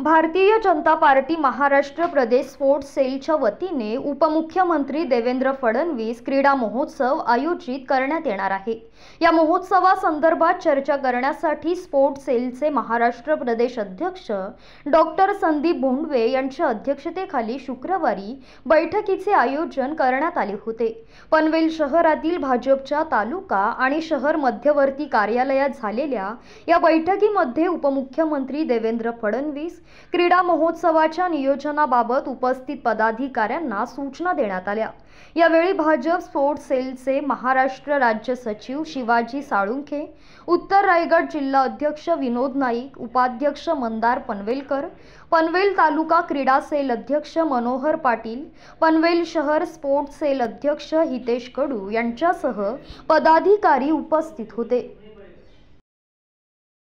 भारतीय जनता पार्टी महाराष्ट्र प्रदेश स्पोर्ट्स सेलच्या वतीने उपमुख्यमंत्री देवेंद्र फडणवीस क्रीडा महोत्सव आयोजित करण्यात येणार आहे या महोत्सवासंदर्भात चर्चा करण्यासाठी स्पोर्ट्स सेलचे महाराष्ट्र प्रदेश अध्यक्ष डॉक्टर संदीप भोंडवे यांच्या अध्यक्षतेखाली शुक्रवारी बैठकीचे आयोजन करण्यात आले होते पनवेल शहरातील भाजपच्या तालुका आणि शहर मध्यवर्ती कार्यालयात झालेल्या या बैठकीमध्ये उपमुख्यमंत्री देवेंद्र फडणवीस क्रीडा महोत्सवाच्या नियोजनाबाबत उपस्थित पदाधिकाऱ्यांना सूचना देण्यात आल्या यावेळी भाजप स्पोर्ट्स सेलचे महाराष्ट्र राज्य सचिव शिवाजी साळुंखे उत्तर रायगड जिल्हा अध्यक्ष विनोद नाईक उपाध्यक्ष मंदार पनवेलकर पनवेल तालुका क्रीडा सेल अध्यक्ष मनोहर पाटील पनवेल शहर स्पोर्ट्स सेल अध्यक्ष हितेश कडू यांच्यासह पदाधिकारी उपस्थित होते